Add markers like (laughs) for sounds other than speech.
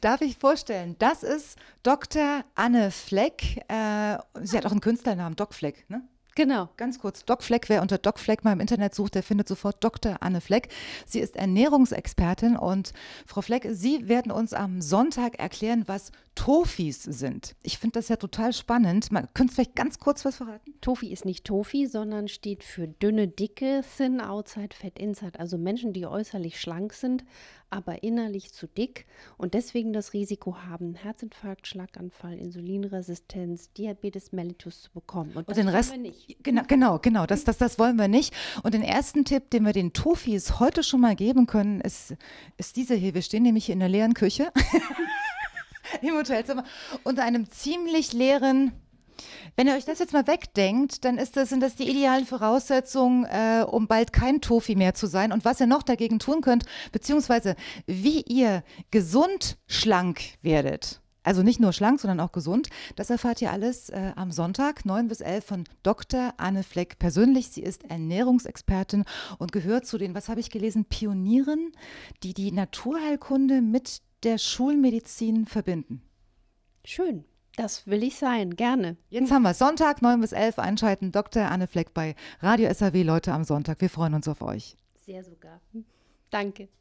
darf ich vorstellen. Das ist Dr. Anne Fleck. Äh, sie hat auch einen Künstlernamen, Doc Fleck, ne? Genau. Ganz kurz, Doc Fleck, wer unter Doc Fleck mal im Internet sucht, der findet sofort Dr. Anne Fleck. Sie ist Ernährungsexpertin und Frau Fleck, Sie werden uns am Sonntag erklären, was Tofis sind. Ich finde das ja total spannend. Man könnte vielleicht ganz kurz was verraten. Tofi ist nicht Tofi, sondern steht für dünne, dicke, thin outside, fat inside. Also Menschen, die äußerlich schlank sind, aber innerlich zu dick und deswegen das Risiko haben, Herzinfarkt, Schlaganfall, Insulinresistenz, Diabetes mellitus zu bekommen. Und, und den Rest wollen wir nicht. Genau, genau, genau. Das, das, das wollen wir nicht. Und den ersten Tipp, den wir den Tofis heute schon mal geben können, ist, ist dieser hier. Wir stehen nämlich in der leeren Küche. (laughs) (laughs) im Hotelzimmer unter einem ziemlich leeren. Wenn ihr euch das jetzt mal wegdenkt, dann das, sind das die idealen Voraussetzungen, äh, um bald kein Tofi mehr zu sein. Und was ihr noch dagegen tun könnt, beziehungsweise wie ihr gesund schlank werdet. Also nicht nur schlank, sondern auch gesund. Das erfahrt ihr alles äh, am Sonntag, 9 bis 11 von Dr. Anne Fleck persönlich. Sie ist Ernährungsexpertin und gehört zu den, was habe ich gelesen, Pionieren, die die Naturheilkunde mit der Schulmedizin verbinden. Schön. Das will ich sein, gerne. Jetzt haben wir Sonntag, 9 bis 11, einschalten. Dr. Anne Fleck bei Radio SAW, Leute am Sonntag. Wir freuen uns auf euch. Sehr sogar. Danke.